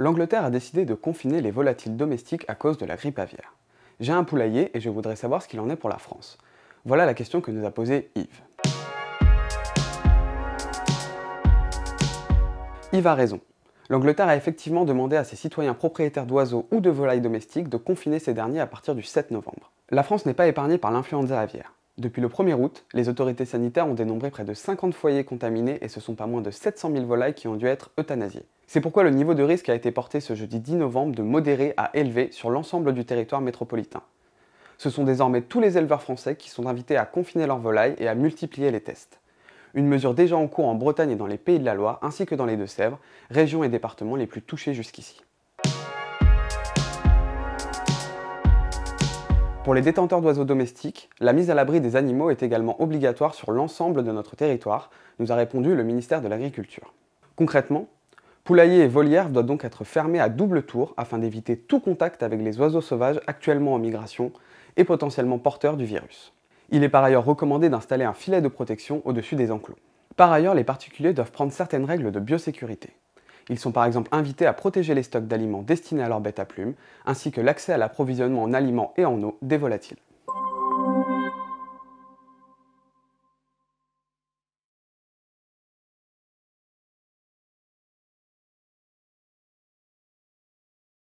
L'Angleterre a décidé de confiner les volatiles domestiques à cause de la grippe aviaire. J'ai un poulailler et je voudrais savoir ce qu'il en est pour la France. Voilà la question que nous a posée Yves. Yves a raison. L'Angleterre a effectivement demandé à ses citoyens propriétaires d'oiseaux ou de volailles domestiques de confiner ces derniers à partir du 7 novembre. La France n'est pas épargnée par l'influenza aviaire. Depuis le 1er août, les autorités sanitaires ont dénombré près de 50 foyers contaminés et ce sont pas moins de 700 000 volailles qui ont dû être euthanasiées. C'est pourquoi le niveau de risque a été porté ce jeudi 10 novembre de modéré à élevé sur l'ensemble du territoire métropolitain. Ce sont désormais tous les éleveurs français qui sont invités à confiner leurs volailles et à multiplier les tests. Une mesure déjà en cours en Bretagne et dans les Pays de la Loire ainsi que dans les Deux-Sèvres, régions et départements les plus touchés jusqu'ici. Pour les détenteurs d'oiseaux domestiques, la mise à l'abri des animaux est également obligatoire sur l'ensemble de notre territoire, nous a répondu le ministère de l'Agriculture. Concrètement, poulailler et volières doivent donc être fermés à double tour afin d'éviter tout contact avec les oiseaux sauvages actuellement en migration et potentiellement porteurs du virus. Il est par ailleurs recommandé d'installer un filet de protection au-dessus des enclos. Par ailleurs, les particuliers doivent prendre certaines règles de biosécurité. Ils sont par exemple invités à protéger les stocks d'aliments destinés à leurs bêtes à plumes, ainsi que l'accès à l'approvisionnement en aliments et en eau des volatiles.